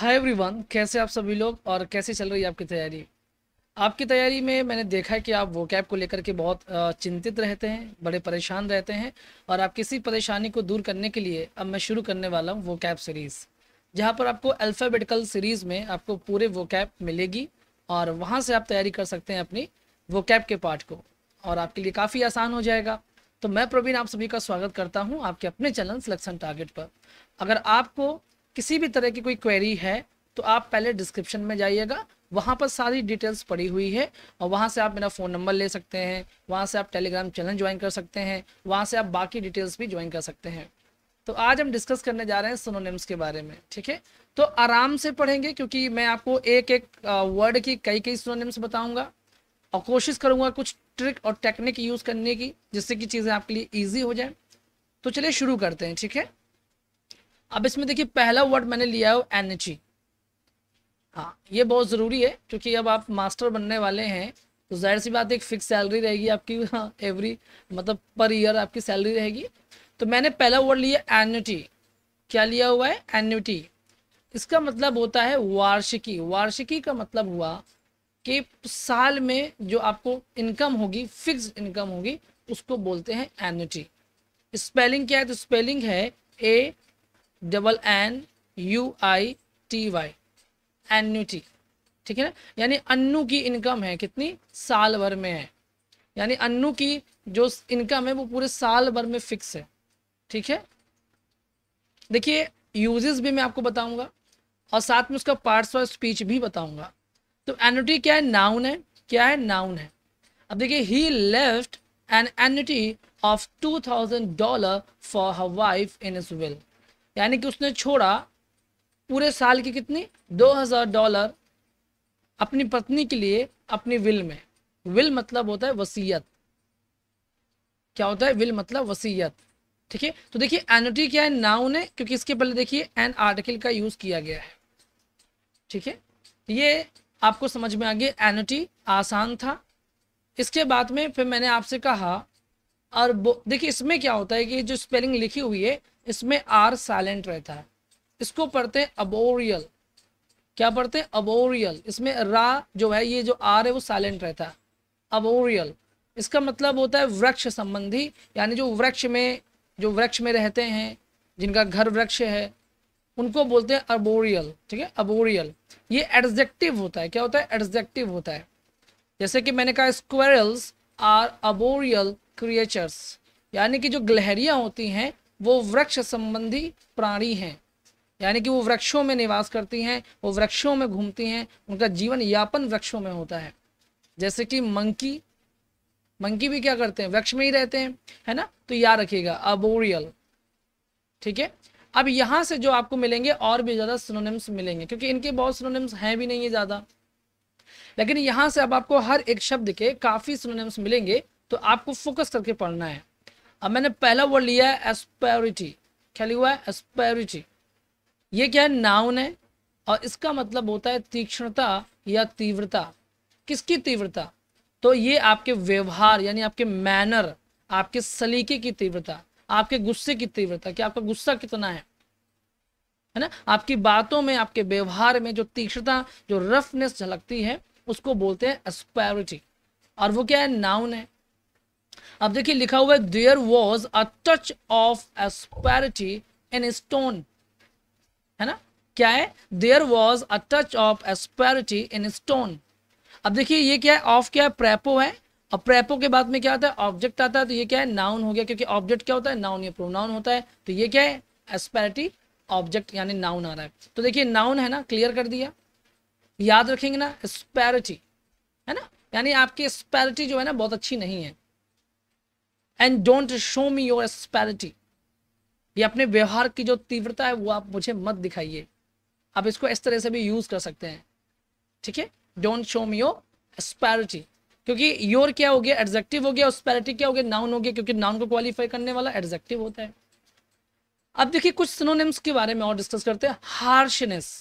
hi everyone कैसे आप सभी लोग और कैसे चल रही है आपकी तैयारी आपकी तैयारी में मैंने देखा है कि आप वो कैब को लेकर के बहुत चिंतित रहते हैं बड़े परेशान रहते हैं और आप किसी परेशानी को दूर करने के लिए अब मैं शुरू करने वाला हूँ वो कैब सीरीज़ जहाँ पर आपको अल्फ़ाबेटिकल सीरीज़ में आपको पूरे वो कैब मिलेगी और वहाँ से आप तैयारी कर सकते हैं अपनी वो कैब के पार्ट को और आपके लिए काफ़ी आसान हो जाएगा तो मैं प्रवीण आप सभी का स्वागत करता हूं आपके अपने चैनल सिलेक्शन टारगेट पर अगर आपको किसी भी तरह की कोई क्वेरी है तो आप पहले डिस्क्रिप्शन में जाइएगा वहाँ पर सारी डिटेल्स पड़ी हुई है और वहाँ से आप मेरा फ़ोन नंबर ले सकते हैं वहाँ से आप टेलीग्राम चैनल ज्वाइन कर सकते हैं वहाँ से आप बाकी डिटेल्स भी ज्वाइन कर सकते हैं तो आज हम डिस्कस करने जा रहे हैं सोनोनिम्स के बारे में ठीक है तो आराम से पढ़ेंगे क्योंकि मैं आपको एक एक वर्ड की कई कई सोनोनिम्स बताऊँगा और कोशिश करूंगा कुछ ट्रिक और टेक्निक यूज़ करने की जिससे कि चीज़ें आपके लिए ईजी हो जाए तो चलिए शुरू करते हैं ठीक है अब इसमें देखिए पहला वर्ड मैंने लिया है एनर्जी हाँ ये बहुत ज़रूरी है क्योंकि अब आप मास्टर बनने वाले हैं तो जाहिर सी बात एक फिक्स सैलरी रहेगी आपकी हाँ, एवरी मतलब पर ईयर आपकी सैलरी रहेगी तो मैंने पहला वर्ड लिया एन्यूटी क्या लिया हुआ है एन्यूटी इसका मतलब होता है वार्षिकी वार्षिकी का मतलब हुआ कि साल में जो आपको इनकम होगी फिक्स इनकम होगी उसको बोलते हैं एन्यूटी स्पेलिंग क्या है तो स्पेलिंग है A double N U I T Y annuity ठीक है ना यानी अन्नू की इनकम है कितनी साल भर में है यानी अन्नू की जो इनकम है वो पूरे साल भर में फिक्स है ठीक है देखिए यूजेस भी मैं आपको बताऊंगा और साथ में उसका पार्ट्स ऑफ स्पीच भी बताऊंगा तो एनुटी क्या है नाउन है क्या है नाउन है अब देखिए he left an annuity of two thousand dollar for her wife in is will यानी कि उसने छोड़ा पूरे साल की कितनी दो हज़ार डॉलर अपनी पत्नी के लिए अपनी विल में विल मतलब होता है वसीयत क्या होता है विल मतलब वसीयत ठीक है तो देखिए एनोटी क्या है नाउन है क्योंकि इसके पहले देखिए एन आर्टिकल का यूज़ किया गया है ठीक है ये आपको समझ में आ गया एनोटी आसान था इसके बाद में फिर मैंने आपसे कहा और देखिए इसमें क्या होता है कि जो स्पेलिंग लिखी हुई है इसमें आर साइलेंट रहता है इसको पढ़ते हैं अबोरियल क्या पढ़ते हैं अबोरियल इसमें रा जो है ये जो आर है वो साइलेंट रहता है अबोरियल इसका मतलब होता है वृक्ष संबंधी यानी जो वृक्ष में जो वृक्ष में रहते हैं जिनका घर वृक्ष है उनको बोलते हैं अबोरियल ठीक है अबोरियल ये एडजेक्टिव होता है क्या होता है एडजेक्टिव होता है जैसे कि मैंने कहा स्क्वेरल्स आर अबोरियल क्रिएचर्स यानी कि जो गलहरियाँ होती हैं वो वृक्ष संबंधी प्राणी हैं यानी कि वो वृक्षों में निवास करती हैं वो वृक्षों में घूमती हैं उनका जीवन यापन वृक्षों में होता है जैसे कि मंकी मंकी भी क्या करते हैं वृक्ष में ही रहते हैं है ना तो याद रखिएगा अबोरियल ठीक है अब यहाँ से जो आपको मिलेंगे और भी ज़्यादा सिनोनिम्स मिलेंगे क्योंकि इनके बहुत सिनोनिम्स हैं भी नहीं है ज़्यादा लेकिन यहाँ से अब आपको हर एक शब्द के काफ़ी सिनोनिम्स मिलेंगे तो आपको फोकस करके पढ़ना है अब मैंने पहला वर्ड लिया है एस्पेरिटी क्या हुआ है एस्पेरिटी ये क्या है नाउन है और इसका मतलब होता है तीक्ष्णता या तीव्रता किसकी तीव्रता तो ये आपके व्यवहार यानी आपके मैनर आपके सलीके की तीव्रता आपके गुस्से की तीव्रता कि आपका गुस्सा कितना है है ना आपकी बातों में आपके व्यवहार में जो तीक्ष्णता जो रफनेस झलकती है उसको बोलते हैं एस्पेरिटी और वो क्या है नाउन है अब देखिए लिखा हुआ है there was a touch of asperity in stone है ना क्या है there was a touch of asperity in stone अब देखिए ये क्या है ऑफ क्या है प्रेपो है अब प्रेपो के बाद में क्या आता है ऑब्जेक्ट आता है तो ये क्या है नाउन हो गया क्योंकि ऑब्जेक्ट क्या होता है नाउन या प्रोनाउन होता है तो ये क्या है एस्पैरिटी ऑब्जेक्ट यानी नाउन आ रहा है तो देखिए नाउन है ना क्लियर कर दिया याद रखेंगे ना एस्पैरिटी है ना यानी आपकी स्पैरिटी जो है ना बहुत अच्छी नहीं है and don't show me your asperity ये अपने व्यवहार की जो तीव्रता है वो आप मुझे मत दिखाइए आप इसको इस तरह से भी यूज कर सकते हैं ठीक है don't show me your asperity क्योंकि योर क्या हो गया एडजेक्टिव हो गया एस्पैरिटी क्या हो गया नाउन हो गया क्योंकि नाउन को क्वालिफाई करने वाला एडजेक्टिव होता है अब देखिए कुछ सिनोनिम्स के बारे में और डिस्कस करते हैं हार्शनेस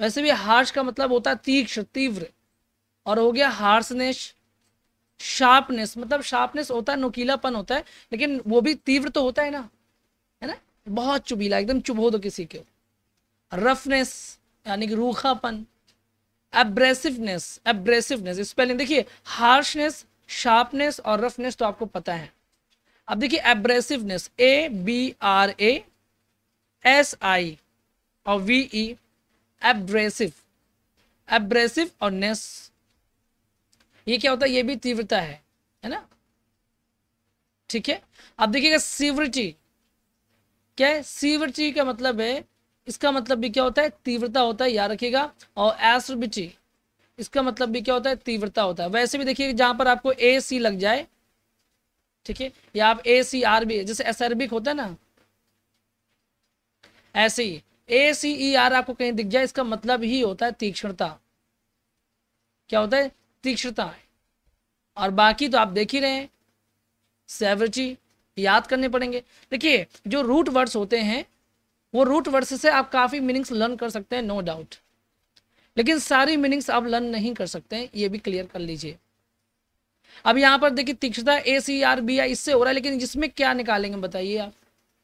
वैसे भी हार्श का मतलब होता है तीक्ष्ण तीव्र और हो गया हार्शनेस शार्पनेस मतलब शार्पनेस होता है नुकीलापन होता है लेकिन वो भी तीव्र तो होता है ना है ना बहुत चुबीला एकदम चुभो दो किसी के रफनेस यानी कि रूखापन एब्रेसिवनेस एब्रेसिवनेस स्पेलिंग देखिए हार्शनेस शार्पनेस और रफनेस तो आपको पता है अब देखिए abrasiveness A B R A S I और वी ई एब्रेसिव एब्रेसिव और नेस ये क्या होता है ये भी तीव्रता है है ना ठीक है अब देखिएगा सीवरिटी क्या है सीवरिटी का मतलब है इसका मतलब भी क्या होता है तीव्रता होता है याद रखिएगा और एसिडिटी इसका मतलब भी क्या होता है तीव्रता होता है वैसे भी देखिए जहां पर आपको ए सी लग जाए ठीक है या आप ए सी आर बी जैसे एसरबिक होता है ना ऐसे ही ए सी ई आर आपको कहीं दिख जाए इसका मतलब ही होता है तीक्ष्णता क्या होता है तीक्ष्णता है और बाकी तो आप देख ही रहे हैं सेवरची याद करने पड़ेंगे देखिए जो रूट वर्ड्स होते हैं वो रूट वर्ड्स से आप काफ़ी मीनिंग्स लर्न कर सकते हैं नो डाउट लेकिन सारी मीनिंग्स आप लर्न नहीं कर सकते हैं ये भी क्लियर कर लीजिए अब यहाँ पर देखिए तीक्ष्णता ए सी आर बी आई इससे हो रहा है लेकिन जिसमें क्या निकालेंगे बताइए आप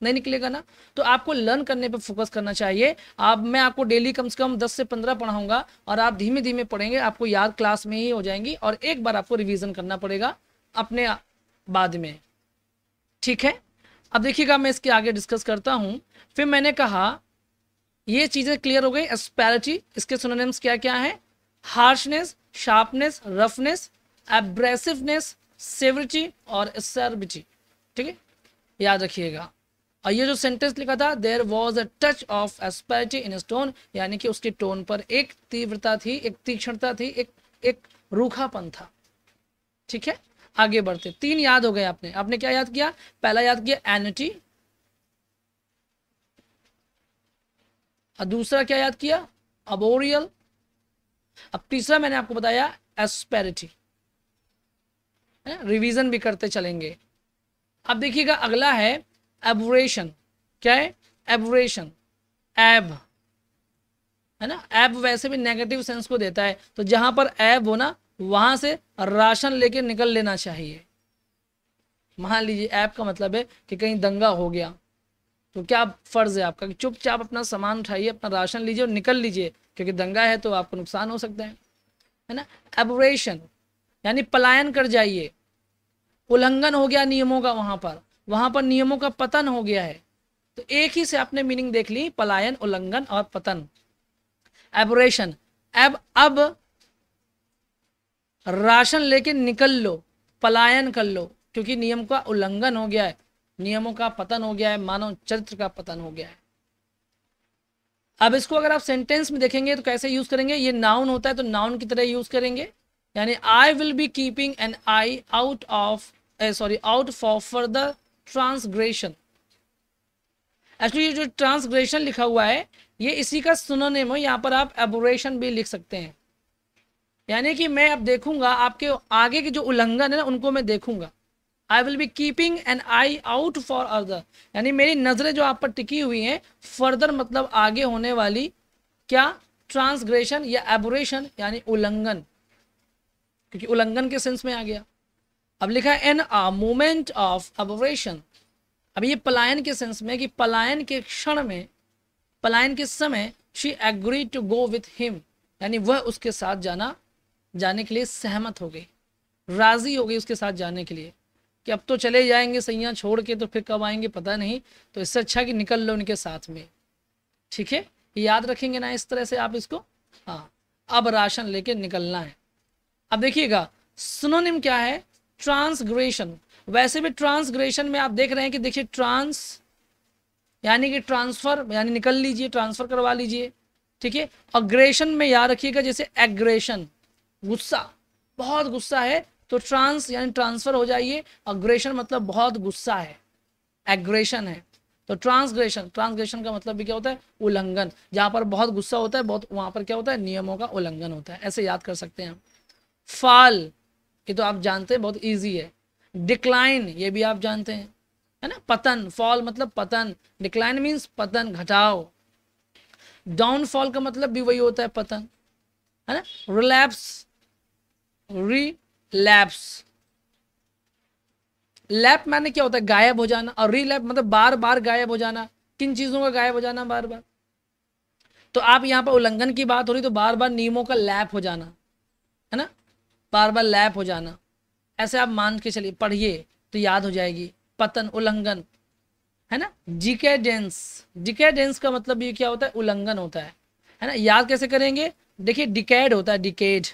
नहीं निकलेगा ना तो आपको लर्न करने पे फोकस करना चाहिए आप मैं आपको डेली कम से कम 10 से 15 पढ़ाऊंगा और आप धीमे धीमे पढ़ेंगे आपको याद क्लास में ही हो जाएंगी और एक बार आपको रिविजन करना पड़ेगा अपने बाद में ठीक है अब देखिएगा मैं इसके आगे डिस्कस करता हूँ फिर मैंने कहा ये चीज़ें क्लियर हो गई एस्पैरिटी इसके सुनोनिम्स क्या क्या है harshness sharpness roughness abrasiveness severity और एसर्बिटी ठीक है याद रखिएगा और ये जो सेंटेंस लिखा था there was a touch of asperity in stone यानी कि उसके टोन पर एक तीव्रता थी एक तीक्ष्णता थी एक एक रूखापन था ठीक है आगे बढ़ते तीन याद हो गए आपने आपने क्या याद किया पहला याद किया एनिटी और दूसरा क्या याद किया अबोरियल अब तीसरा मैंने आपको बताया एस्पेरिटी रिवीजन भी करते चलेंगे अब देखिएगा अगला है एबोरेशन क्या है एबोरेशन एब है ना एब वैसे भी नेगेटिव सेंस को देता है तो जहां पर एब हो ना वहां से राशन लेके निकल लेना चाहिए मान लीजिए ऐप का मतलब है कि कहीं दंगा हो गया तो क्या फ़र्ज़ है आपका कि चुपचाप अपना सामान उठाइए अपना राशन लीजिए और निकल लीजिए क्योंकि दंगा है तो आपको नुकसान हो सकता है है ना एबोरेशन यानी पलायन कर जाइए उल्लंघन हो गया नियमों का वहां पर वहां पर नियमों का पतन हो गया है तो एक ही से आपने मीनिंग देख ली पलायन उल्लंघन और पतन एबोरेशन अब अब राशन लेके निकल लो पलायन कर लो क्योंकि नियम का उल्लंघन हो गया है नियमों का पतन हो गया है मानव चरित्र का पतन हो गया है अब इसको अगर आप सेंटेंस में देखेंगे तो कैसे यूज करेंगे ये नाउन होता है तो नाउन की तरह यूज करेंगे यानी I will be keeping an eye out of sorry out for further transgression actually जो ट्रांसग्रेशन लिखा हुआ है ये इसी का सुनोनेम में यहाँ पर आप एबोरेशन भी लिख सकते हैं यानी कि मैं अब देखूंगा आपके आगे के जो उल्लंघन है ना उनको मैं देखूंगा I will be keeping an eye out for other यानी मेरी नज़रें जो आप पर टिकी हुई हैं फर्दर मतलब आगे होने वाली क्या ट्रांसग्रेशन या एबोरेशन यानी उल्लंघन क्योंकि उल्लंघन के सेंस में आ गया अब लिखा है in a moment of aberration अब ये पलायन के सेंस में कि पलायन के क्षण में पलायन के समय she agree to go with him यानी वह उसके साथ जाना जाने के लिए सहमत हो गई राज़ी हो गई उसके साथ जाने के लिए कि अब तो चले जाएंगे सैया छोड़ के तो फिर कब आएंगे पता नहीं तो इससे अच्छा कि निकल लो उनके साथ में ठीक है याद रखेंगे ना इस तरह से आप इसको हाँ अब राशन लेके निकलना है अब देखिएगा सुनोनिम क्या है ट्रांसग्रेशन वैसे भी ट्रांसग्रेशन में आप देख रहे हैं कि देखिए ट्रांस यानी कि ट्रांसफर यानी निकल लीजिए ट्रांसफर करवा लीजिए ठीक है अग्रेशन में याद रखिएगा जैसे एग्रेशन गुस्सा बहुत गुस्सा है तो ट्रांस यानी ट्रांसफर हो जाइए अग्रेशन मतलब बहुत गुस्सा है एग्रेशन है तो ट्रांसग्रेशन ट्रांसग्रेशन का मतलब भी क्या होता है उल्लंघन जहां पर बहुत गुस्सा होता है बहुत वहां पर क्या होता है नियमों का उल्लंघन होता है ऐसे याद कर सकते हैं हम फाल ये तो आप जानते हैं बहुत ईजी है डिक्लाइन ये भी आप जानते हैं है ना पतन फॉल मतलब पतन डिक्लाइन मीन्स पतन घटाओ डाउनफॉल का मतलब भी वही होता है पतन है ना रिलैप्स रिलैप्स लैप मैंने क्या होता है गायब हो जाना और रिलैप मतलब बार बार गायब हो जाना किन चीज़ों का गायब हो जाना बार बार तो आप यहां पर उल्लंघन की बात हो रही तो बार बार नियमों का लैप हो जाना है ना बार बार लैप हो जाना ऐसे आप मान के चलिए पढ़िए तो याद हो जाएगी पतन उल्लंघन है ना डिकेडेंस डिकेडेंस का मतलब ये क्या होता है उल्लंघन होता है है ना याद कैसे करेंगे देखिए डिकेड होता है डिकेड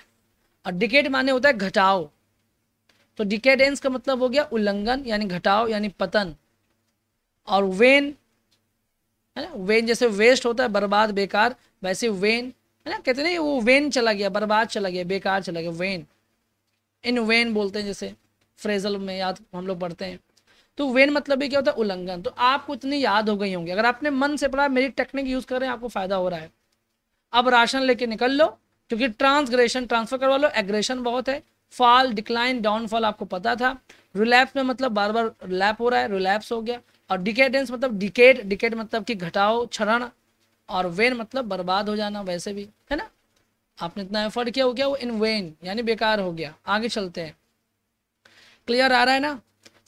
और डिकेड माने होता है घटाओ तो डिकेडेंस का मतलब हो गया उल्लंघन यानी घटाओ यानी पतन और वेन है ना वेन जैसे वेस्ट होता है बर्बाद बेकार वैसे वेन है ना कहते ना वो वेन चला गया बर्बाद चला गया बेकार चला गया वेन इन वेन बोलते हैं जैसे फ्रेजल में याद हम लोग पढ़ते हैं तो वेन मतलब ही क्या होता है उल्लंघन तो आपको इतनी याद हो गई होंगी अगर आपने मन से पढ़ा मेरी टेक्निक यूज़ कर रहे हैं आपको फ़ायदा हो रहा है अब राशन लेके निकल लो क्योंकि ट्रांसग्रेशन ट्रांसफ़र करवा लो एग्रेशन बहुत है फॉल डिक्लाइन डाउनफॉल आपको पता था रिलैप्स में मतलब बार बार रिलैप हो रहा है रिलैप्स हो गया और डिकेडेंस मतलब डिकेट डिकेट मतलब कि घटाओ क्षरण और वेन मतलब बर्बाद हो जाना वैसे भी है ना आपने इतना एफर्ट किया हो गया वो इन वेन यानी बेकार हो गया आगे चलते हैं क्लियर आ रहा है ना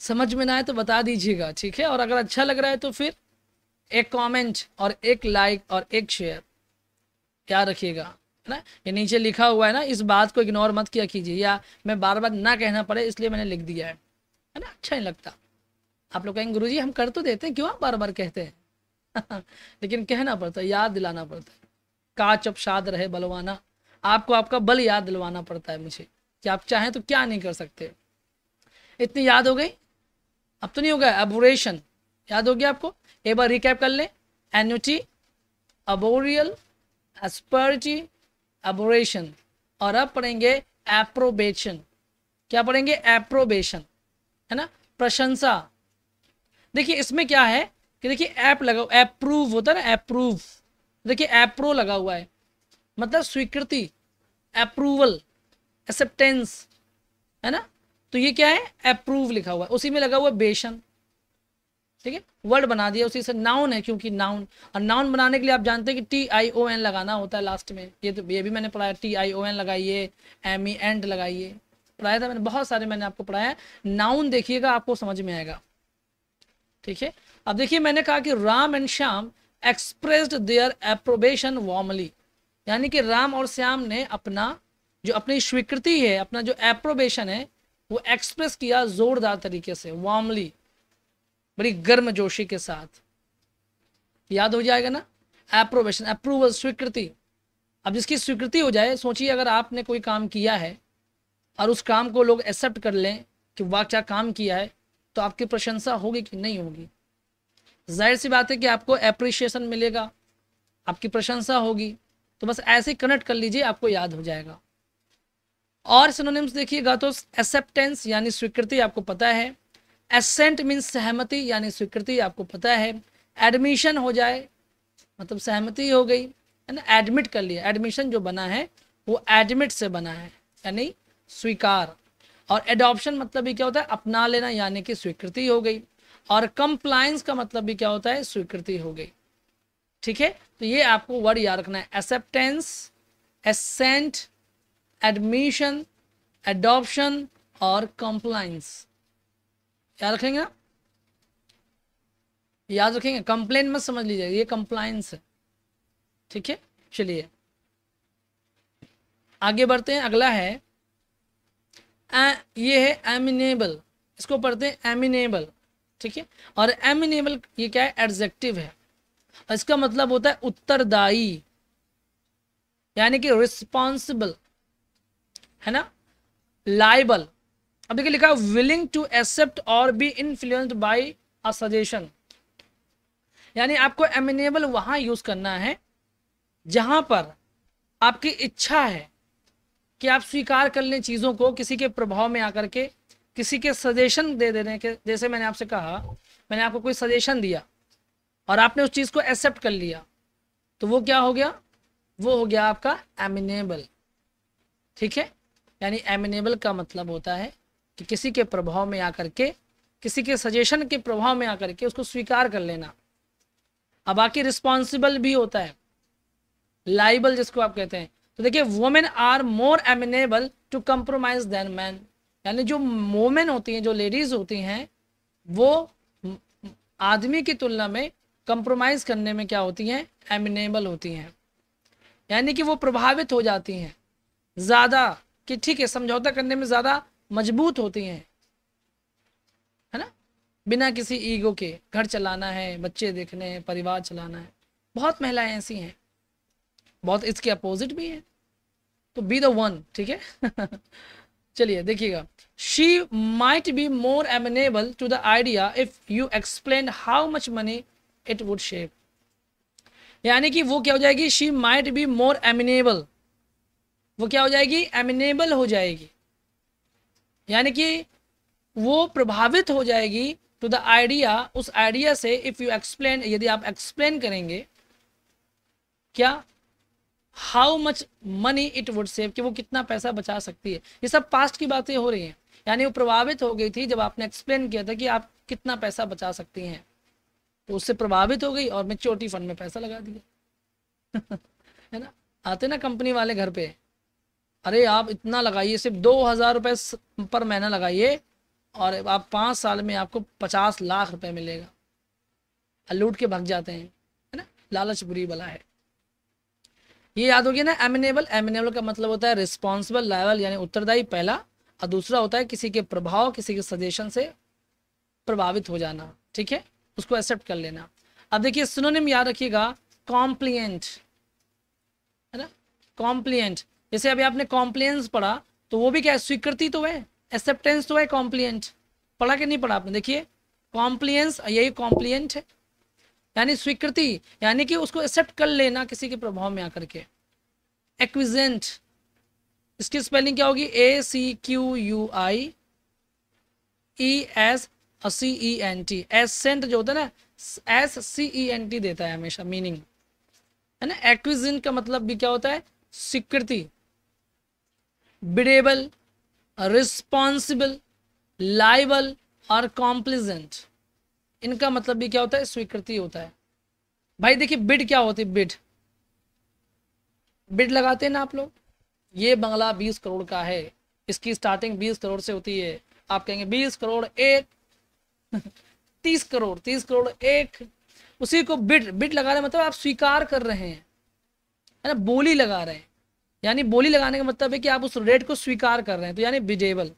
समझ में ना आए तो बता दीजिएगा ठीक है और अगर अच्छा लग रहा है तो फिर एक कमेंट और एक लाइक और एक शेयर क्या रखिएगा है ना ये नीचे लिखा हुआ है ना इस बात को इग्नोर मत किया कीजिए या मैं बार बार ना कहना पड़े इसलिए मैंने लिख दिया है है ना अच्छा नहीं लगता आप लोग कहेंगे गुरु जी हम कर तो देते हैं क्यों आप बार बार कहते हैं लेकिन कहना पड़ता है याद दिलाना पड़ता है काच अब शाद रहे बलवाना आपको आपका बल याद दिलवाना पड़ता है मुझे कि आप चाहें तो क्या नहीं कर सकते इतनी याद हो गई अब तो नहीं हो गया एबोरेशन याद हो गया आपको एक बार रिकैप कर लें एनुटी अबोरियल एस्पर्टी अबोरेशन और अब पढ़ेंगे एप्रोबेशन क्या पढ़ेंगे एप्रोबेशन है ना प्रशंसा देखिए इसमें क्या है कि देखिए ऐप लगा अप्रूव होता है ना अप्रूव देखिए एप्रो लगा हुआ है मतलब स्वीकृति अप्रूवल एक्सेप्टेंस है ना तो ये क्या है अप्रूव लिखा हुआ है उसी में लगा हुआ बेशन ठीक है वर्ड बना दिया उसी से नाउन है क्योंकि नाउन और नाउन बनाने के लिए आप जानते हैं कि टी आई ओ एन लगाना होता है लास्ट में ये तो ये भी मैंने पढ़ाया टी आई ओ एन लगाइए एम ई एंड लगाइए पढ़ाया था मैंने बहुत सारे मैंने आपको पढ़ाया नाउन देखिएगा आपको समझ में आएगा ठीक है अब देखिए मैंने कहा कि Ram and Shyam expressed their approbation warmly यानी कि राम और श्याम ने अपना जो अपनी स्वीकृति है अपना जो एप्रोबेशन है वो एक्सप्रेस किया जोरदार तरीके से वार्मली बड़ी गर्म जोशी के साथ याद हो जाएगा ना एप्रोबेशन अप्रूवल स्वीकृति अब जिसकी स्वीकृति हो जाए सोचिए अगर आपने कोई काम किया है और उस काम को लोग एक्सेप्ट कर लें कि वाह क्या काम किया है तो आपकी प्रशंसा होगी कि नहीं होगी जाहिर सी बात है कि आपको अप्रिशिएशन मिलेगा आपकी प्रशंसा होगी तो बस ऐसे ही कनेक्ट कर लीजिए आपको याद हो जाएगा और सिनोनिम्स देखिएगा तो एक्सेप्टेंस यानी स्वीकृति आपको पता है एसेंट मीन्स सहमति यानी स्वीकृति आपको पता है एडमिशन हो जाए मतलब सहमति हो गई है ना एडमिट कर लिया एडमिशन जो बना है वो एडमिट से बना है यानी स्वीकार और एडॉप्शन मतलब भी क्या होता है अपना लेना यानी कि स्वीकृति हो गई और कंप्लायंस का मतलब भी क्या होता है स्वीकृति हो गई ठीक है तो ये आपको वर्ड याद रखना है एक्सेप्टेंस एसेंट एडमिशन एडॉप्शन और कंप्लाइंस याद रखेंगे ना याद रखेंगे कंप्लेन मत समझ लीजिए ये कंप्लाइंस है ठीक है चलिए आगे बढ़ते हैं अगला है आ, ये है एमिनेबल इसको पढ़ते हैं एमिनेबल ठीक है और एमिनेबल ये क्या है एडजेक्टिव है इसका मतलब होता है उत्तरदायी यानी कि रिस्पॉन्सिबल है ना लाइबल अब देखिए लिखा विलिंग टू एक्सेप्ट और be influenced by a suggestion यानी आपको एमिनेबल वहां यूज करना है जहां पर आपकी इच्छा है कि आप स्वीकार कर लें चीज़ों को किसी के प्रभाव में आकर के किसी के सजेशन दे देने के जैसे मैंने आपसे कहा मैंने आपको कोई सजेशन दिया और आपने उस चीज़ को एक्सेप्ट कर लिया तो वो क्या हो गया वो हो गया आपका एमिनेबल ठीक है यानी एमिनेबल का मतलब होता है कि किसी के प्रभाव में आकर के किसी के सजेशन के प्रभाव में आकर के उसको स्वीकार कर लेना अब बाकी रिस्पॉन्सिबल भी होता है लाइबल जिसको आप कहते हैं तो देखिए women are more amenable to compromise than man यानी जो वोमेन होती हैं जो लेडीज होती हैं वो आदमी की तुलना में कंप्रोमाइज़ करने में क्या होती हैं एमिनेबल होती हैं यानी कि वो प्रभावित हो जाती हैं ज़्यादा कि ठीक है समझौता करने में ज़्यादा मजबूत होती हैं है ना बिना किसी ईगो के घर चलाना है बच्चे देखने हैं परिवार चलाना है बहुत महिलाएं ऐसी हैं बहुत इसके अपोजिट भी हैं तो बी द वन ठीक है चलिए देखिएगा she might be more amenable to the idea if you explain how much money it would save यानी कि वो क्या हो जाएगी she might be more amenable वो क्या हो जाएगी एमिनेबल हो जाएगी यानी कि वो प्रभावित हो जाएगी टू द आइडिया उस आइडिया से इफ़ यू एक्सप्लेन यदि आप एक्सप्लेन करेंगे क्या how much money it would save कि वो कितना पैसा बचा सकती है ये सब पास्ट की बातें हो रही हैं यानी वो प्रभावित हो गई थी जब आपने एक्सप्लेन किया था कि आप कितना पैसा बचा सकती हैं तो उससे प्रभावित हो गई और मैं चोटी फंड में पैसा लगा दिया है ना आते ना कंपनी वाले घर पे अरे आप इतना लगाइए सिर्फ दो हज़ार रुपये पर महीना लगाइए और आप पाँच साल में आपको पचास लाख रुपए मिलेगा लूट के भग जाते हैं है ना लालच बुरी बला है ये याद हो गया ना एमिनेबल एमिनेबल का मतलब होता है रिस्पॉन्सिबल लेवल यानी उत्तरदायी पहला और दूसरा होता है किसी के प्रभाव किसी के सजेशन से प्रभावित हो जाना ठीक है उसको एक्सेप्ट कर लेना अब देखिए सिनोनिम याद रखिएगा कॉम्प्लियंट है ना कॉम्प्लियंट जैसे अभी आपने कॉम्प्लियंस पढ़ा तो वो भी क्या है स्वीकृति तो है एक्सेप्टेंस तो है कॉम्प्लियंट पढ़ा कि नहीं पढ़ा आपने देखिए कॉम्प्लियंस यही कॉम्प्लियंट है यानी स्वीकृति यानी कि उसको एक्सेप्ट कर लेना किसी के प्रभाव में आकर के एक्विजेंट इसकी स्पेलिंग क्या होगी A C Q U I E S C E N T assent जो होता है ना S C E N T देता है हमेशा मीनिंग है ना एक्विजिन का मतलब भी क्या होता है स्वीकृति बिडेबल रिस्पॉन्सिबल लाइबल और कॉम्प्लीजेंट इनका मतलब भी क्या होता है स्वीकृति होता है भाई देखिए बिड क्या होती है बिड बिड लगाते हैं ना आप लोग ये बंगला बीस करोड़ का है इसकी स्टार्टिंग बीस करोड़ से होती है आप कहेंगे बीस करोड़ एक तीस करोड़ तीस करोड़ एक उसी को बिट बिट लगा रहे मतलब आप स्वीकार कर रहे हैं है ना बोली लगा रहे हैं यानी बोली लगाने का मतलब है कि आप उस रेट को स्वीकार कर रहे हैं तो यानी विजेबल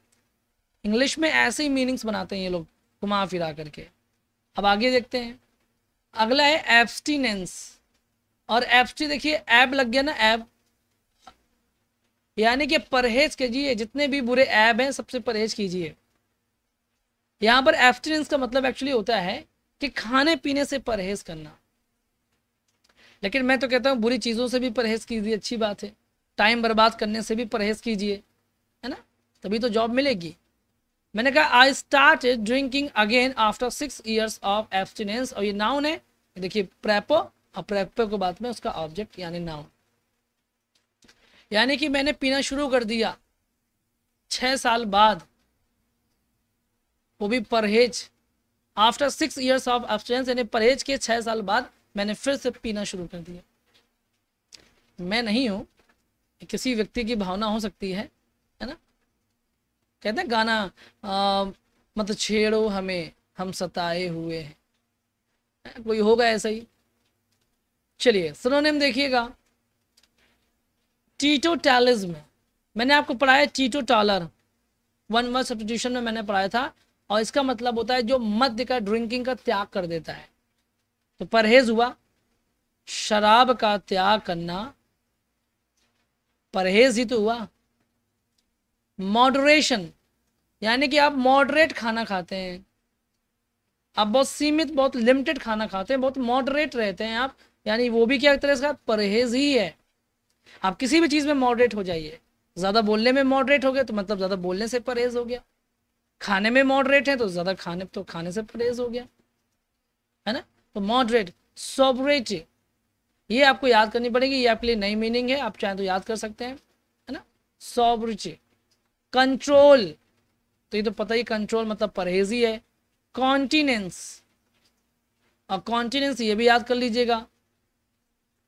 इंग्लिश में ऐसे ही मीनिंग्स बनाते हैं ये लोग घुमा फिरा करके अब आगे देखते हैं अगला है एब्सटिनेंस और एब्सटी देखिए ऐप लग गया ना ऐप यानी कि परहेज कीजिए जितने भी बुरे ऐप हैं सबसे परहेज कीजिए यहाँ पर एफ्टिनेंस का मतलब एक्चुअली होता है कि खाने पीने से परहेज करना लेकिन मैं तो कहता हूँ बुरी चीज़ों से भी परहेज कीजिए अच्छी बात है टाइम बर्बाद करने से भी परहेज कीजिए है ना तभी तो जॉब मिलेगी मैंने कहा I start drinking again after six years of abstinence और ये नाउन है देखिए प्रेपो और प्रेपो के बाद में उसका ऑब्जेक्ट यानी नाउन यानी कि मैंने पीना शुरू कर दिया छः साल बाद वो भी परहेज after six years of abstinence यानी परहेज के छः साल बाद मैंने फिर से पीना शुरू कर दिया मैं नहीं हूँ किसी व्यक्ति की भावना हो सकती है है ना कहते हैं गाना आ, मत छेड़ो हमें हम सताए हुए हैं कोई होगा ऐसा ही चलिए सिनोनिम देखिएगा टीटो टैलिज्म मैंने आपको पढ़ाया teetotaler one word substitution में मैंने पढ़ाया था और इसका मतलब होता है जो मध्य का ड्रिंकिंग का त्याग कर देता है तो परहेज हुआ शराब का त्याग करना परहेज ही तो हुआ मॉडरेशन यानी कि आप मॉडरेट खाना खाते हैं आप बहुत सीमित बहुत लिमिटेड खाना खाते हैं बहुत मॉडरेट रहते हैं आप यानी वो भी क्या तरह से परहेज ही है आप किसी भी चीज़ में मॉडरेट हो जाइए ज़्यादा बोलने में मॉडरेट हो गया तो मतलब ज़्यादा बोलने से परहेज हो गया खाने में मॉडरेट है तो ज़्यादा खाने तो खाने से परहेज हो गया है ना तो मॉडरेट सोबरेट ये आपको याद करनी पड़ेगी ये आपके लिए नई मीनिंग है आप चाहें तो याद कर सकते हैं है ना सॉबरिटी कंट्रोल तो ये तो पता ही कंट्रोल मतलब परहेजी है कॉन्टिनेंस और कॉन्टिनेंस ये भी याद कर लीजिएगा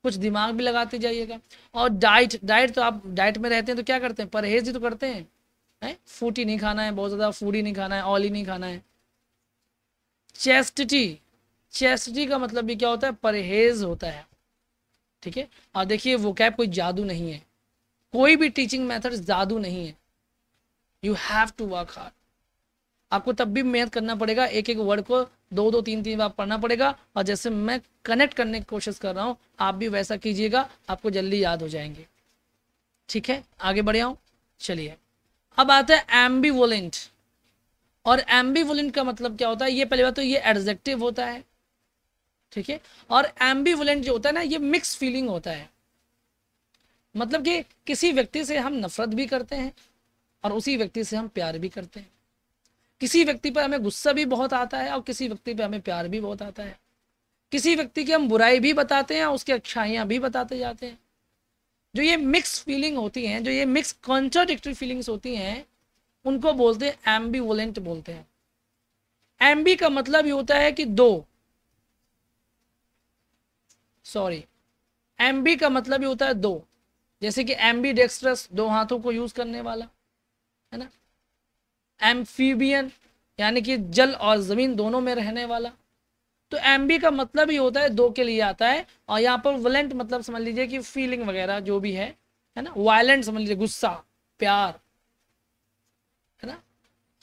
कुछ दिमाग भी लगाते जाइएगा और डाइट डाइट तो आप डाइट में रहते हैं तो क्या करते हैं परहेज ही तो करते हैं है फूटी नहीं खाना है बहुत ज़्यादा फूडी नहीं खाना है ऑली नहीं खाना है चेस्टिटी चेस्टिटी का मतलब भी क्या होता है परहेज होता है ठीक है और देखिए वो कैब कोई जादू नहीं है कोई भी टीचिंग मेथड जादू नहीं है you have to work hard आपको तब भी मेहनत करना पड़ेगा एक एक वर्ड को दो दो तीन तीन बार पढ़ना पड़ेगा और जैसे मैं कनेक्ट करने की कोशिश कर रहा हूँ आप भी वैसा कीजिएगा आपको जल्दी याद हो जाएंगे ठीक है आगे बढ़े चलिए अब आता है एम्बीवलेंट और एम्बीवलेंट का मतलब क्या होता है ये पहली बात तो ये एडजेक्टिव होता है ठीक है और एम्बीवोलेंट जो होता है ना ये मिक्स फीलिंग होता है मतलब कि किसी व्यक्ति से हम नफरत भी करते हैं और उसी व्यक्ति से हम प्यार भी करते हैं किसी व्यक्ति पर हमें गुस्सा भी बहुत आता है और किसी व्यक्ति पर हमें प्यार भी बहुत आता है किसी व्यक्ति की हम बुराई भी बताते हैं और उसकी अच्छाइयाँ भी बताते जाते हैं जो ये मिक्स फीलिंग होती हैं जो ये मिक्स कॉन्ट्राडिक्टरी फीलिंग्स होती हैं उनको बोलते हैं एम्बी बोलते हैं एम्बी का मतलब ये होता है कि दो सॉरी एम्बी का मतलब ये होता है दो जैसे कि एम्बी डेक्स्ट्रस दो हाथों को यूज करने वाला है ना एम्फीबियन यानी कि जल और जमीन दोनों में रहने वाला तो एम का मतलब ही होता है दो के लिए आता है और यहाँ पर वलेंट मतलब समझ लीजिए कि फीलिंग वगैरह जो भी है है ना वायलेंट समझ लीजिए गुस्सा प्यार है ना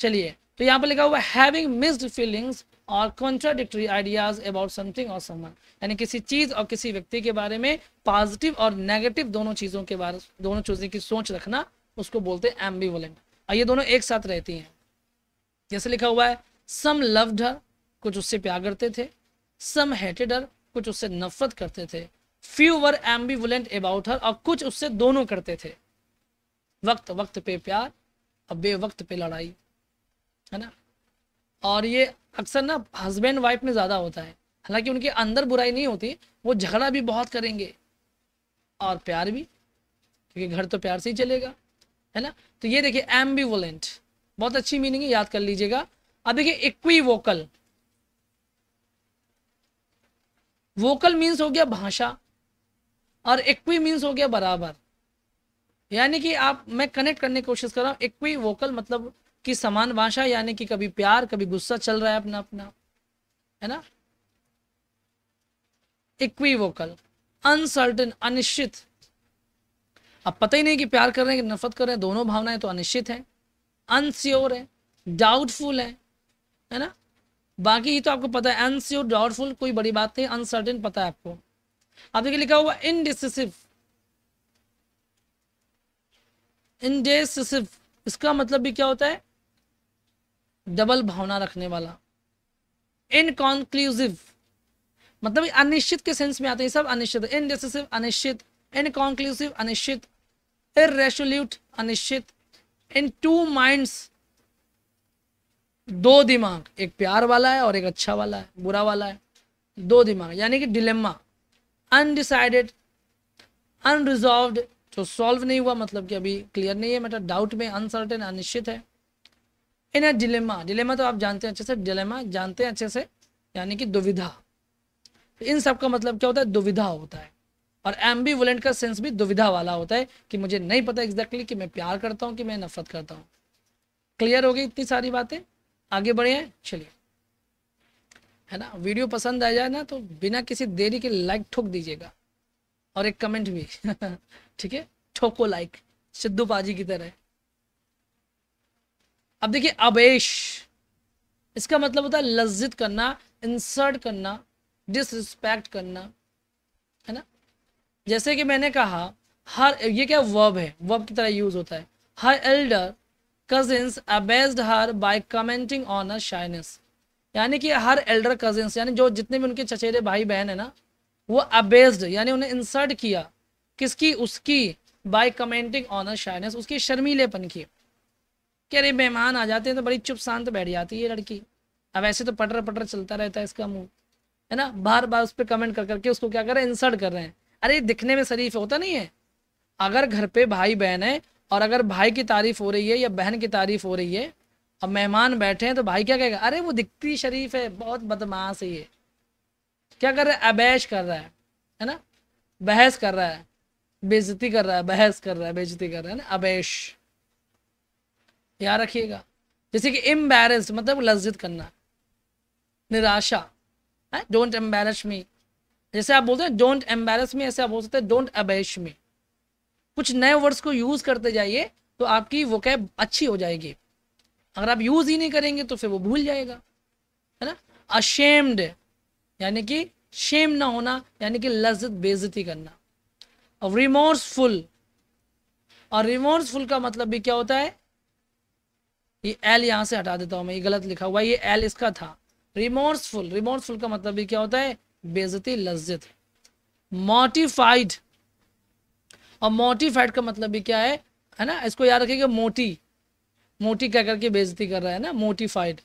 चलिए तो यहाँ पर लिखा हुआ हैविंग मिस्ड फीलिंग्स और कॉन्ट्राडिक्टरी आइडियाज अबाउट समथिंग और समवन यानी किसी चीज और किसी व्यक्ति के बारे में पॉजिटिव और नेगेटिव दोनों चीजों के बारे दोनों चीजों की सोच रखना उसको बोलते हैं वलेंट और ये दोनों एक साथ रहती हैं जैसे लिखा हुआ है सम लव्ड हर कुछ उससे प्यार करते थे सम हेटेडर कुछ उससे नफरत करते थे फ्यू वर एम्बीवलेंट अबाउट हर और कुछ उससे दोनों करते थे वक्त वक्त पे प्यार और बे वक्त पे लड़ाई है ना और ये अक्सर ना हस्बैंड वाइफ में ज़्यादा होता है हालांकि उनके अंदर बुराई नहीं होती वो झगड़ा भी बहुत करेंगे और प्यार भी क्योंकि घर तो प्यार से ही चलेगा है ना तो ये देखिए एम्बीवलेंट बहुत अच्छी मीनिंग है याद कर लीजिएगा अब देखिए इक्वी वोकल वोकल मीन्स हो गया भाषा और इक्वी मीन्स हो गया बराबर यानी कि आप मैं कनेक्ट करने की कोशिश कर रहा हूँ इक्वी वोकल मतलब कि समान भाषा यानी कि कभी प्यार कभी गुस्सा चल रहा है अपना अपना है ना इक्वी वोकल अनसर्टन अनिश्चित अब पता ही नहीं कि प्यार कर रहे हैं कि नफरत कर रहे हैं दोनों भावनाएं है तो अनिश्चित हैं अनस्योर है डाउटफुल है है ना बाकी ही तो आपको पता है अनस्योर डाउटफुल कोई बड़ी बात नहीं अनसर्टेन पता है आपको आप देखिए लिखा हुआ इनडिसिव इनडेसिव इसका मतलब भी क्या होता है डबल भावना रखने वाला इनकॉन्क्लूसिव मतलब अनिश्चित के सेंस में आते हैं सब अनिश्चित इनडेसिव अनिश्चित इनकॉन्क्लूसिव अनिश्चित इरेशोल्यूट अनिश्चित इन टू माइंड्स दो दिमाग एक प्यार वाला है और एक अच्छा वाला है बुरा वाला है दो दिमाग यानी कि डिलेम्मा अनडिसाइडेड अनरिजॉल्व जो सॉल्व नहीं हुआ मतलब कि अभी क्लियर नहीं है मतलब डाउट में अनसर्टेन अनिश्चित है इन डिलेमा डिलेमा तो आप जानते हैं अच्छे से डिलेमा जानते हैं अच्छे से यानी कि दुविधा इन सब का मतलब क्या होता है दुविधा होता है और एम्बीवलेंट का सेंस भी दुविधा वाला होता है कि मुझे नहीं पता एग्जैक्टली exactly कि मैं प्यार करता हूँ कि मैं नफरत करता हूँ क्लियर हो गई इतनी सारी बातें आगे बढ़े हैं चलिए है ना वीडियो पसंद आ जाए ना तो बिना किसी देरी के लाइक ठोक दीजिएगा और एक कमेंट भी ठीक है ठोको लाइक सिद्धू पाजी की तरह अब देखिए अबेश इसका मतलब होता है लज्जित करना इंसर्ट करना डिसरिस्पेक्ट करना है ना जैसे कि मैंने कहा हर ये क्या वर्ब है वर्ब की तरह यूज होता है her elder cousins abused her by commenting on a shyness यानी कि हर एल्डर कजिन्स यानी जो जितने भी उनके चचेरे भाई बहन है ना वो अबेस्ड यानी उन्हें इंसर्ट किया किसकी उसकी by commenting on a shyness उसकी शर्मीलेपन की कि अरे मेहमान आ जाते हैं तो बड़ी चुप शांत बैठ जाती है लड़की अब ऐसे तो पटर पटर चलता रहता है इसका मुंह है ना बार बार उस पर कमेंट कर करके उसको क्या कर रहे हैं इंसर्ट कर रहे हैं अरे दिखने में शरीफ होता नहीं है अगर घर पे भाई बहन है और अगर भाई की तारीफ़ हो रही है या बहन की तारीफ़ हो रही है अब मेहमान बैठे हैं तो भाई क्या कहेगा अरे वो दिखती शरीफ है बहुत बदमाश है ये क्या कर रहा है अबैश कर रहा है है ना बहस कर रहा है बेजती कर रहा है बहस कर रहा है बेजती कर रहा है ना अबैश याद रखिएगा जैसे कि एम्बेरस मतलब लज्जित करना निराशा है डोंट एम्बेरस मी जैसे आप बोलते हैं डोंट एम्बेरस मी ऐसे आप बोल सकते हैं डोंट अबैश मी कुछ नए वर्ड्स को यूज़ करते जाइए तो आपकी वो कैब अच्छी हो जाएगी अगर आप यूज़ ही नहीं करेंगे तो फिर वो भूल जाएगा है ना अशेम्ड यानी कि शेम ना होना यानी कि लज्जत बेजती करना और रिमोर्सफुल और रिमोर्सफुल का मतलब भी क्या होता है ये एल यहां से हटा देता हूं मैं ये गलत लिखा हुआ ये एल इसका था रिमोर्सफुल रिमोर्सफुल का मतलब भी क्या होता है बेजती लज्जत मोटिफाइड और मोटिफाइड का मतलब भी क्या है है ना इसको याद रखिएगा मोटी मोटी क्या करके बेजती कर रहा है ना मोटिफाइड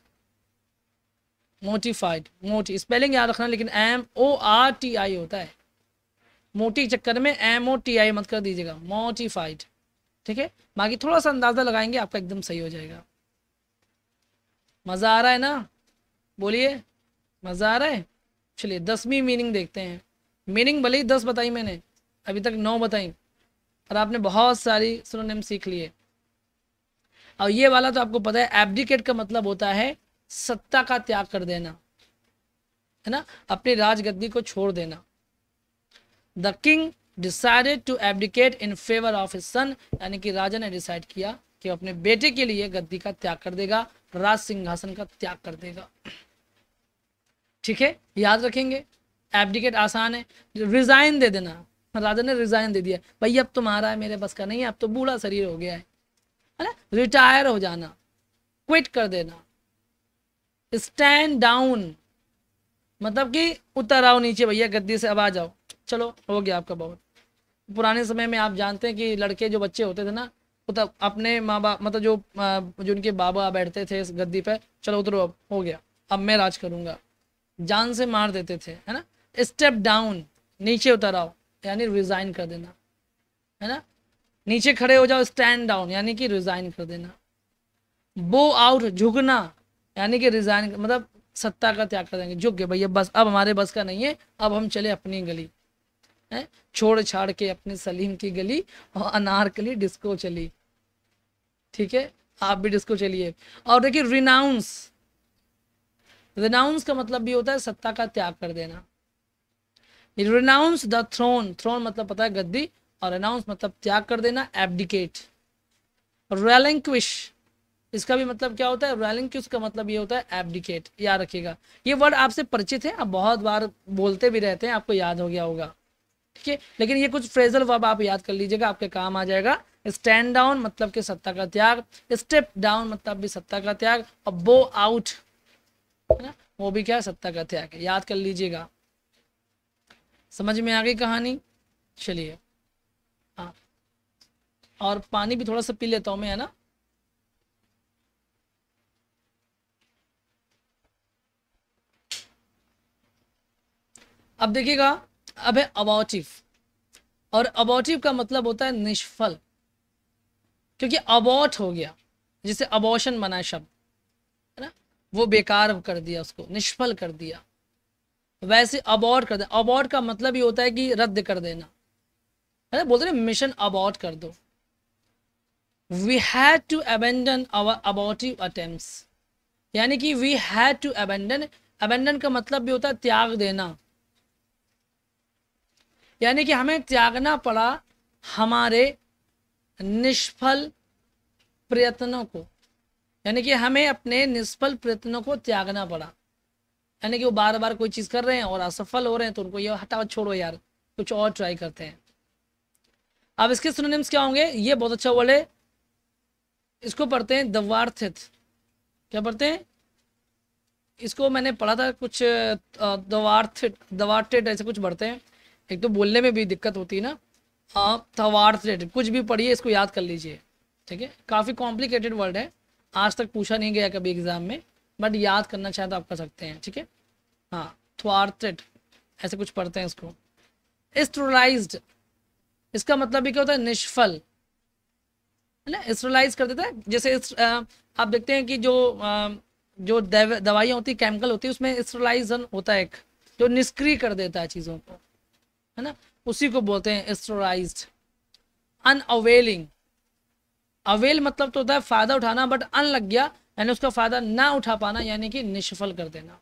मोटिफाइड मोटी स्पेलिंग याद रखना लेकिन M O R T I होता है मोटी चक्कर में एम ओ टी आई मत कर दीजिएगा मोटिफाइड ठीक है बाकी थोड़ा सा अंदाज़ा लगाएंगे आपका एकदम सही हो जाएगा मज़ा आ रहा है ना बोलिए मज़ा आ रहा है चलिए दसवीं मीनिंग देखते हैं मीनिंग भले ही दस बताई मैंने अभी तक नौ बताई और आपने बहुत सारी सुनोनेम सीख लिए और ये वाला तो आपको पता है एबडिकेट का मतलब होता है सत्ता का त्याग कर देना है ना अपनी राजगद्दी को छोड़ देना the king decided to abdicate in favour of a son यानी कि राजा ने डिसाइड किया कि अपने बेटे के लिए गद्दी का त्याग कर देगा राज सिंहासन का त्याग कर देगा ठीक है याद रखेंगे एबडिकेट आसान है रिजाइन दे देना राजा ने रिजाइन दे दिया भाई अब तुम्हारा है मेरे बस का नहीं है अब तो बूढ़ा शरीर हो गया है है रिटायर हो जाना क्विट कर देना स्टैंड डाउन मतलब कि उतर आओ नीचे भैया गद्दी से अब आ जाओ चलो हो गया आपका बहुत पुराने समय में आप जानते हैं कि लड़के जो बच्चे होते थे ना मतलब अपने माँ बाप मतलब जो जो उनके बाबा बैठते थे इस गद्दी पे चलो उतरो अब हो गया अब मैं राज करूँगा जान से मार देते थे है ना स्टेप डाउन नीचे उतर आओ यानी रिज़ाइन कर देना है ना नीचे खड़े हो जाओ स्टैंड डाउन यानी कि रिज़ाइन कर देना बो आउट झुकना यानी कि रिज़ाइन मतलब सत्ता का त्याग कर देंगे झुक गए भैया बस अब हमारे बस का नहीं है अब हम चले अपनी गली है छोड़ छाड़ के अपने सलीम की गली और अनार के लिए डिस्को चली ठीक है आप भी डिस्को चलिए और देखिए रिनाउंस रिनाउंस का मतलब भी होता है सत्ता का त्याग कर देना रिनाउंस द थ्रोन थ्रोन मतलब पता है गद्दी और अनाउंस मतलब त्याग कर देना एबडिकेट रेलिंक्विश इसका भी मतलब क्या होता है रेलिंक्विश का मतलब ये होता है एबडिकेट याद रखिएगा ये वर्ड आपसे परिचित है आप बहुत बार बोलते भी रहते हैं आपको याद हो गया होगा ठीक है लेकिन ये कुछ फ्रेजल वर्ब आप याद कर लीजिएगा आपके काम आ जाएगा स्टैंड डाउन मतलब के सत्ता का त्याग स्टेप डाउन मतलब भी सत्ता का त्याग और बो आउट है ना वो भी क्या है सत्ता का त्याग याद कर लीजिएगा समझ में आ गई कहानी चलिए हाँ और पानी भी थोड़ा सा पी लेता हूँ मैं है ना अब देखिएगा अब है अबाउटिव और अबाउटिव का मतलब होता है निष्फल क्योंकि अबॉट हो गया जिसे अबॉशन बना शब्द है ना वो बेकार कर दिया उसको निष्फल कर दिया वैसे अबॉर्ड कर दे अबॉर्ड का मतलब ये होता है कि रद्द कर देना है ना बोलते ना मिशन अबॉर्ड कर दो we had to abandon our abortive attempt यानी कि we had to abandon abandon का मतलब भी होता है त्याग देना यानी कि हमें त्यागना पड़ा हमारे निष्फल प्रयत्नों को यानी कि हमें अपने निष्फल प्रयत्नों को त्यागना पड़ा यानी कि वो बार बार कोई चीज़ कर रहे हैं और असफल हो रहे हैं तो उनको ये हटाओ छोड़ो यार कुछ और ट्राई करते हैं अब इसके सुनोनिम्स क्या होंगे ये बहुत अच्छा वर्ड है इसको पढ़ते हैं दवार्थित क्या पढ़ते हैं इसको मैंने पढ़ा था कुछ दवार्थित दवार्थित ऐसे कुछ पढ़ते हैं एक तो बोलने में भी दिक्कत होती है ना दवार्थित कुछ भी पढ़िए इसको याद कर लीजिए ठीक है काफ़ी कॉम्प्लिकेटेड वर्ड है आज तक पूछा नहीं गया कभी एग्ज़ाम में बट याद करना चाहें तो आप कर सकते हैं ठीक है हाँ थ्वार्टेड तो ऐसे कुछ पढ़ते हैं इसको स्ट्रोलाइज इसका मतलब भी क्या होता है निष्फल है ना स्ट्रोलाइज कर देता है जैसे इस आप देखते हैं कि जो जो दवाइयाँ होती है केमिकल होती है उसमें स्ट्रोलाइजन होता है एक जो निष्क्रिय कर देता है चीज़ों को है ना उसी को बोलते हैं अन अवेलिंग अवेल मतलब तो होता है फ़ायदा उठाना बट अन लग गया यानी उसका फ़ायदा ना उठा पाना यानी कि निष्फल कर देना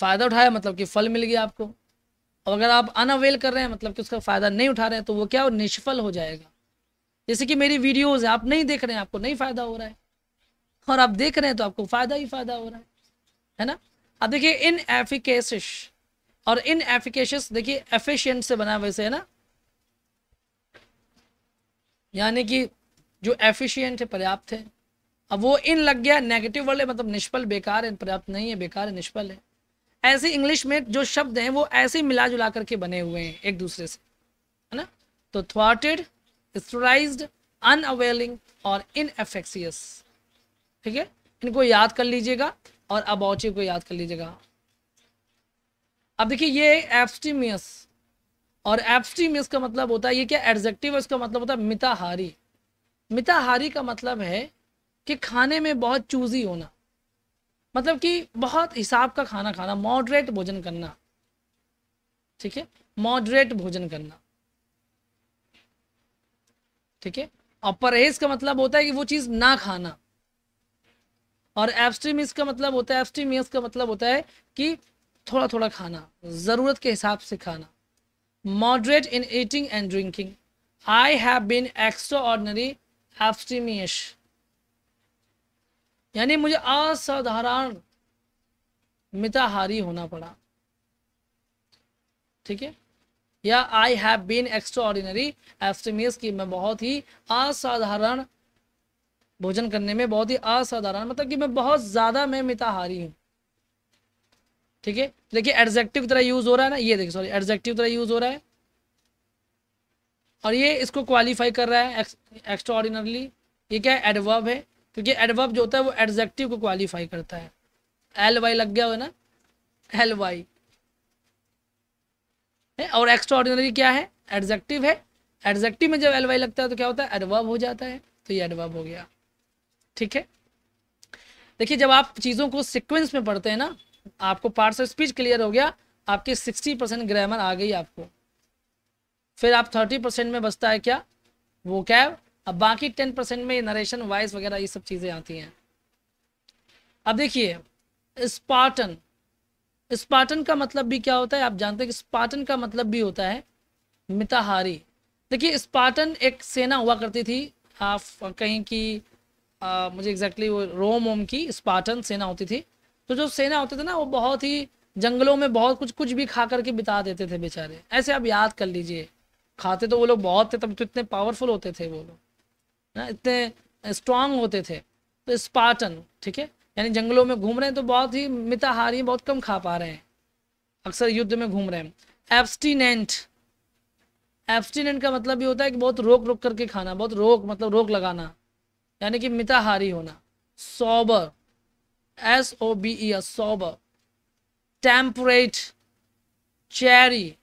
फ़ायदा उठाया मतलब कि फल मिल गया आपको और अगर आप अनअवेल कर रहे हैं मतलब कि उसका फ़ायदा नहीं उठा रहे हैं तो वो क्या निष्फल हो जाएगा जैसे कि मेरी वीडियोज़ है आप नहीं देख रहे हैं आपको नहीं फ़ायदा हो रहा है और आप देख रहे हैं तो आपको फ़ायदा ही फ़ायदा हो रहा है है ना अब देखिए इन एफिकेसिश और इन एफिकेश देखिए एफिशियंट से बना वैसे है ना यानी कि जो एफिशियंट है पर्याप्त है अब वो इन लग गया नेगेटिव वर्ड है मतलब निष्फल बेकार है पर्याप्त नहीं है बेकार है निष्फल है ऐसे इंग्लिश में जो शब्द हैं वो ऐसे मिला जुला करके बने हुए हैं एक दूसरे से है ना तो थ्वाटेड स्टोराइज अनअवेलिंग और इनएफेक्सियस ठीक है इनको याद कर लीजिएगा और अबौचे को याद कर लीजिएगा अब देखिए ये एब्सटीमियस और एब्सटीमियस का मतलब होता है ये क्या एडजेक्टिव है उसका मतलब होता है मिताहारी मिताहारी का मतलब है कि खाने में बहुत चूजी होना मतलब कि बहुत हिसाब का खाना खाना मॉडरेट भोजन करना ठीक है मॉडरेट भोजन करना ठीक है और परहेज का मतलब होता है कि वो चीज़ ना खाना और एब्स्ट्रीमिस का मतलब होता है एब्स्ट्रीमियस का मतलब होता है कि थोड़ा थोड़ा खाना ज़रूरत के हिसाब से खाना moderate in eating and drinking I have been extraordinary abstemious यानी मुझे असाधारण मिताहारी होना पड़ा ठीक है या I have been extraordinary estimate की मैं बहुत ही असाधारण भोजन करने में बहुत ही असाधारण मतलब कि मैं बहुत ज़्यादा मैं मिताहारी हूँ ठीक है देखिए एडजेक्टिव तरह यूज़ हो रहा है ना ये देखिए सॉरी एडजेक्टिव तरह यूज़ हो रहा है और ये इसको क्वालिफाई कर रहा है एक्स्ट्रा ऑर्डिनरली ये क्या है एडवर्ब है क्योंकि एडवर्ब जो होता है वो एडजेक्टिव को क्वालिफाई करता है एल वाई लग गया हो ना एल वाई और एक्स्ट्रा ऑर्डिनरी क्या है एडजेक्टिव है एडजेक्टिव में जब एल वाई लगता है तो क्या होता है एडवर्ब हो जाता है तो ये एडवर्ब हो गया ठीक है देखिए जब आप चीज़ों को सिक्वेंस में पढ़ते हैं ना आपको पार्ट्स ऑफ स्पीच क्लियर हो गया आपके सिक्सटी परसेंट ग्रामर आ गई आपको फिर आप थर्टी परसेंट में बचता है क्या वो कैब अब बाकी टेन परसेंट में नरेशन वॉइस वगैरह ये सब चीज़ें आती हैं अब देखिए स्पार्टन स्पार्टन का मतलब भी क्या होता है आप जानते हैं कि स्पार्टन का मतलब भी होता है मिताहारी देखिए स्पार्टन एक सेना हुआ करती थी आप कहीं की आ, मुझे एग्जैक्टली वो रोम वोम की स्पार्टन सेना होती थी तो जो सेना होते थे ना वो बहुत ही जंगलों में बहुत कुछ कुछ भी खा करके बिता देते थे बेचारे ऐसे आप याद कर लीजिए खाते तो वो लोग बहुत थे तब तो इतने पावरफुल होते थे वो लोग इतने स्ट्रांग होते थे तो स्पार्टन ठीक है यानी जंगलों में घूम रहे हैं तो बहुत ही मिताहारी बहुत कम खा पा रहे हैं अक्सर युद्ध में घूम रहे हैं एब्सटीनेंट एब्सटीनेंट का मतलब ये होता है कि बहुत रोक रोक करके खाना बहुत रोक मतलब रोक लगाना यानी कि मिताहारी होना sober S O B E S temperate chary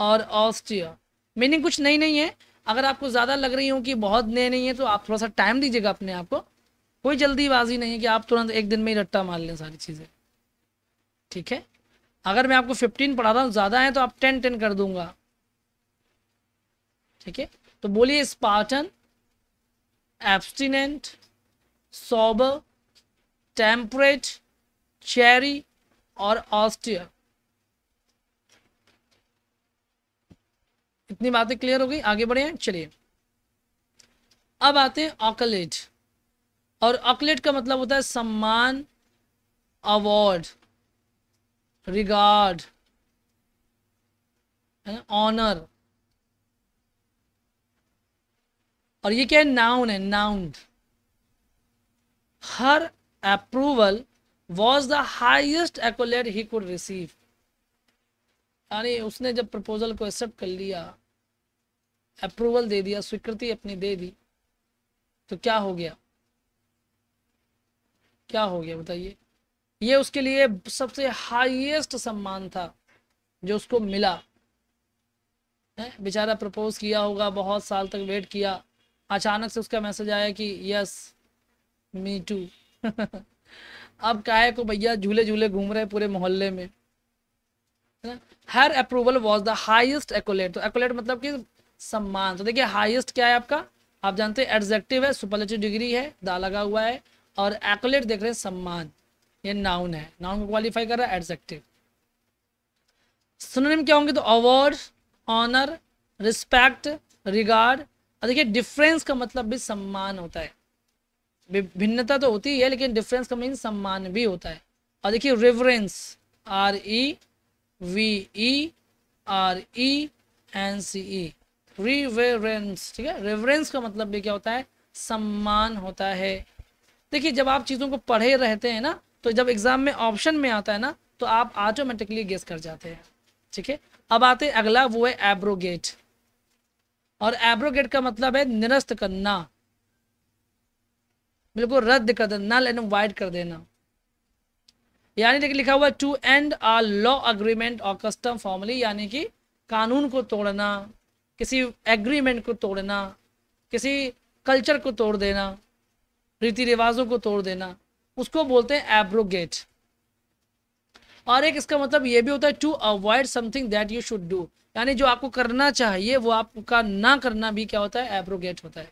और ऑस्टियर मीनिंग कुछ नहीं नहीं है अगर आपको ज़्यादा लग रही हो कि बहुत नए नहीं है तो आप थोड़ा सा टाइम दीजिएगा अपने आप को कोई जल्दीबाजी नहीं है कि आप तुरंत एक दिन में ही रट्टा मार लें सारी चीज़ें ठीक है अगर मैं आपको फिफ्टीन पढ़ा रहा हूँ ज़्यादा है तो आप टेन टेन कर दूंगा ठीक है तो बोलिए Spartan abstinent sober temperate chary और ऑस्टियर इतनी बातें क्लियर हो गई आगे बढ़े हैं चलिए अब आते हैं ऑकलेट और ऑकलेट का मतलब होता है सम्मान अवार्ड रिगार्ड ऑनर और ये क्या है नाउन है noun her approval was the highest accolade he could receive यानी उसने जब प्रपोजल को एक्सेप्ट कर लिया अप्रूवल दे दिया स्वीकृति अपनी दे दी तो क्या हो गया क्या हो गया बताइए ये उसके लिए सबसे हाईएस्ट सम्मान था जो उसको मिला है बेचारा प्रपोज किया होगा बहुत साल तक वेट किया अचानक से उसका मैसेज आया कि यस मी टू अब काहे को भैया झूले झूले घूम रहे पूरे मोहल्ले में her approval was the highest accolade तो एकोलेट मतलब कि सम्मान तो देखिए हाईएस्ट क्या है आपका आप जानते हैं एडजेक्टिव है सुपरलेटिव डिग्री है दा लगा हुआ है और एक्लेट देख रहे हैं सम्मान ये नाउन है नाउन को क्वालिफाई कर रहा है एडजेक्टिव सुनने क्या होंगे तो अवार्ड ऑनर रिस्पेक्ट रिगार्ड और देखिए डिफरेंस का मतलब भी सम्मान होता है भिन्नता तो होती है लेकिन डिफरेंस का मीन सम्मान भी होता है और देखिए reverence R E V E R E N C E reverence ठीक है रेवरेंस का मतलब भी क्या होता है सम्मान होता है देखिए जब आप चीज़ों को पढ़े रहते हैं ना तो जब एग्ज़ाम में ऑप्शन में आता है ना तो आप ऑटोमेटिकली गेस कर जाते हैं ठीक है अब आते हैं अगला वो है एब्रोगेट और एब्रोगेट का मतलब है निरस्त करना बिल्कुल रद्द कर देना नल एंड वाइड कर देना यानी देखिए लिखा हुआ to and a law agreement और कस्टम फॉर्मली यानी कि कानून को तोड़ना किसी एग्रीमेंट को तोड़ना किसी कल्चर को तोड़ देना रीति रिवाजों को तोड़ देना उसको बोलते हैं एब्रोगेट और एक इसका मतलब ये भी होता है to avoid something that you should do यानी जो आपको करना चाहिए वो आपका ना करना भी क्या होता है एब्रोगेट होता है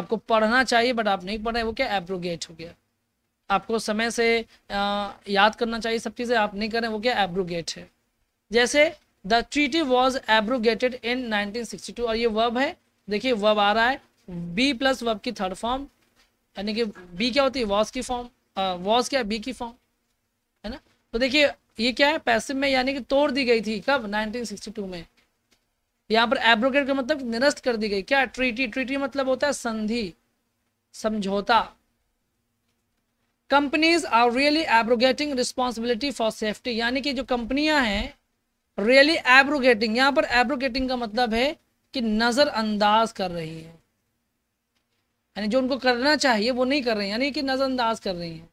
आपको पढ़ना चाहिए बट आप नहीं पढ़ रहे वो क्या एब्रोगेट हो गया आपको समय से आ, याद करना चाहिए सब चीज़ें आप नहीं करें वो क्या एब्रोगेट है जैसे the treaty was abrogated in 1962 और ये वर्ब है देखिए वर्ब आ रहा है बी प्लस वर्ब की थर्ड फॉर्म यानी कि बी क्या होती है वॉज की फॉर्म वॉज क्या बी की फॉर्म है ना तो देखिए ये क्या है पैसिव में यानी कि तोड़ दी गई थी कब 1962 में यहाँ पर एब्रोगेट का मतलब निरस्त कर दी गई क्या ट्रीटी ट्रीटी मतलब होता है संधि समझौता companies are really abrogating responsibility for safety यानी कि जो कंपनियां हैं रियली एब्रोगेटिंग यहां पर एब्रोगेटिंग का मतलब है कि नज़रअंदाज कर रही है यानी जो उनको करना चाहिए वो नहीं कर रही है यानी कि नज़रअंदाज कर रही है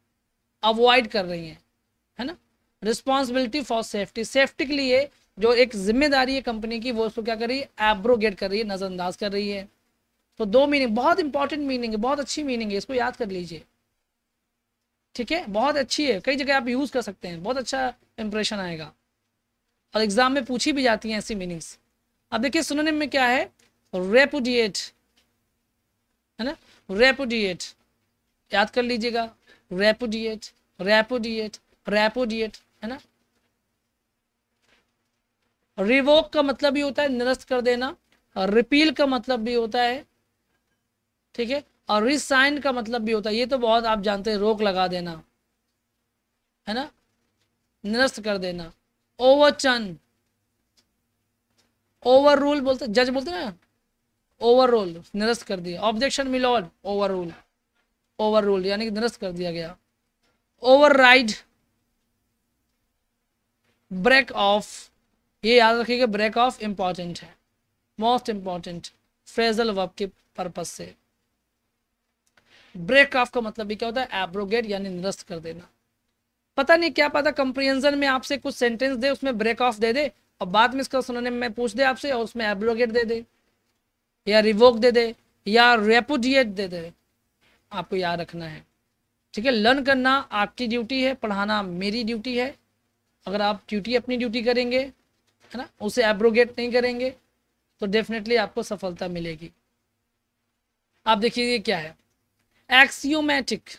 अवॉइड कर रही है है ना रिस्पॉन्सिबिलिटी फॉर सेफ्टी सेफ्टी के लिए जो एक जिम्मेदारी है कंपनी की वो उसको क्या कर रही है एब्रोगेट कर रही है नज़रअंदाज कर रही है तो दो मीनिंग बहुत इंपॉर्टेंट मीनिंग है बहुत अच्छी मीनिंग है इसको याद कर लीजिए ठीक है बहुत अच्छी है कई जगह आप यूज़ कर सकते हैं बहुत अच्छा इंप्रेशन आएगा और एग्जाम में पूछी भी जाती हैं ऐसी मीनिंग्स अब देखिए सुनने में क्या है रेपुडिएट है ना रेपुडिएट याद कर लीजिएगा रेपुडिएट रेपुडिएट रेपुडिएट है ना रिवोक का मतलब भी होता है निरस्त कर देना रिपील का मतलब भी होता है ठीक है और रिसाइन का मतलब भी होता है ये तो बहुत आप जानते हैं रोक लगा देना है ना निरस्त कर देना ओवरचन ओवर रूल बोलते जज बोलते ना ओवर रूल निरस्त कर दिया objection milord overrule overrule यानी कि निरस्त कर दिया गया ओवर राइड ब्रेक ऑफ ये याद रखिएगा ब्रेक ऑफ इंपॉर्टेंट है मोस्ट इंपॉर्टेंट फ्रेजल वर्ब के पर्पज से ब्रेक ऑफ का मतलब भी क्या होता है एब्रोगेट यानी निरस्त कर देना पता नहीं क्या पता कंप्रिहेंजन में आपसे कुछ सेंटेंस दे उसमें ब्रेक ऑफ दे दे और बाद में इसका सुनने में पूछ दे आपसे और उसमें एब्लोगेट दे दे या रिवोक दे दे या रेपुडिएट दे दे आपको याद रखना है ठीक है लर्न करना आपकी ड्यूटी है पढ़ाना मेरी ड्यूटी है अगर आप ड्यूटी अपनी ड्यूटी करेंगे है ना उसे एब्रोगेट नहीं करेंगे तो डेफिनेटली आपको सफलता मिलेगी आप देखिए क्या है एक्सियोमैटिक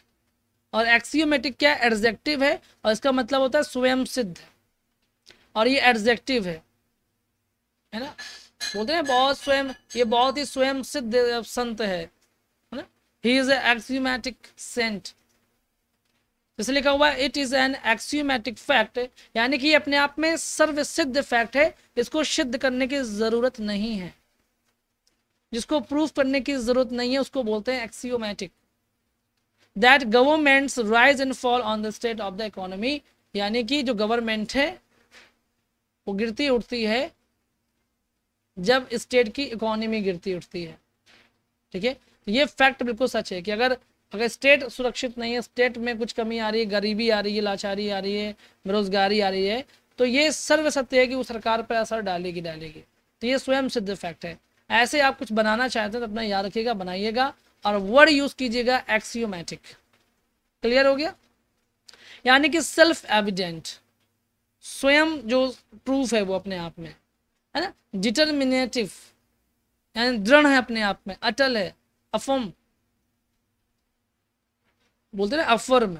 और एक्सियोमेटिक क्या एडजेक्टिव है और इसका मतलब होता है स्वयं सिद्ध और ये एडजेक्टिव है है ना बोलते हैं बहुत स्वयं ये बहुत ही स्वयं सिद्ध संत है ना ही इज एक्सियोमेटिक सेंट इसलिए लिखा हुआ it is an axiomatic fact यानी कि अपने आप में सर्व सिद्ध फैक्ट है इसको सिद्ध करने की जरूरत नहीं है जिसको प्रूफ करने की जरूरत नहीं है उसको बोलते हैं axiomatic that governments rise and fall on the state of the economy यानी कि जो गवर्नमेंट है वो गिरती उठती है जब स्टेट की इकोनॉमी गिरती उठती है ठीक है तो ये फैक्ट बिल्कुल सच है कि अगर अगर स्टेट सुरक्षित नहीं है स्टेट में कुछ कमी आ रही है गरीबी आ रही है लाचारी आ रही है बेरोजगारी आ रही है तो ये सर्व सत्य है कि वो सरकार पर असर डालेगी डालेगी तो ये स्वयं सिद्ध फैक्ट है ऐसे आप कुछ बनाना चाहते हैं तो अपना याद रखिएगा बनाइएगा और वर्ड यूज कीजिएगा एक्सियोमैटिक क्लियर हो गया यानी कि सेल्फ एविडेंट स्वयं जो प्रूफ है वो अपने आप में है ना डिटर्मिनेटिव यानी दृढ़ है अपने आप में अटल है अफर्म बोलते ना अफर्म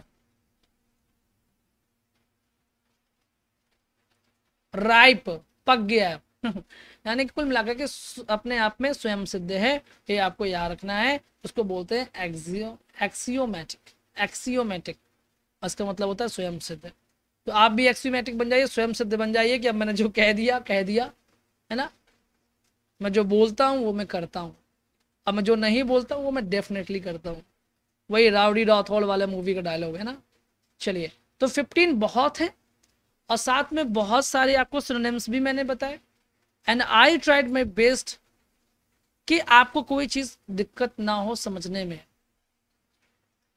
राइप पक गया यानी कि कुल मिलाकर के अपने आप में स्वयं सिद्ध है ये आपको याद रखना है उसको बोलते हैं एक्सियो एक्सियोमेटिक एक्सियोमेटिक इसका मतलब होता है स्वयं सिद्ध तो आप भी एक्सियोमेटिक बन जाइए स्वयं सिद्ध बन जाइए कि अब मैंने जो कह दिया कह दिया है ना मैं जो बोलता हूँ वो मैं करता हूँ अब मैं जो नहीं बोलता हूँ वो मैं डेफिनेटली करता हूँ वही रावड़ी राठौड़ वाले मूवी का डायलॉग है ना चलिए तो फिफ्टीन बहुत है और साथ में बहुत सारे आपको सिनोनिम्स भी मैंने बताए and I tried my best कि आपको कोई चीज दिक्कत ना हो समझने में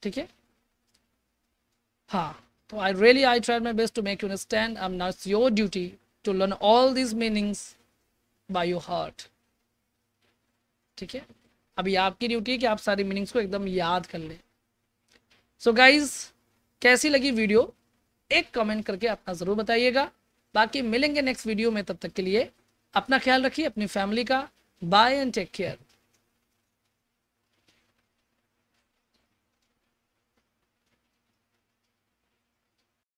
ठीक है हाँ तो I really I tried my best to make you understand I am not your duty to learn all these meanings by your heart ठीक है अभी आपकी ड्यूटी है कि आप सारी मीनिंग्स को एकदम याद कर लें सो so गाइज कैसी लगी वीडियो एक कमेंट करके अपना ज़रूर बताइएगा बाकी मिलेंगे नेक्स्ट वीडियो में तब तक के लिए अपना ख्याल रखिए अपनी फैमिली का बाय एंड टेक केयर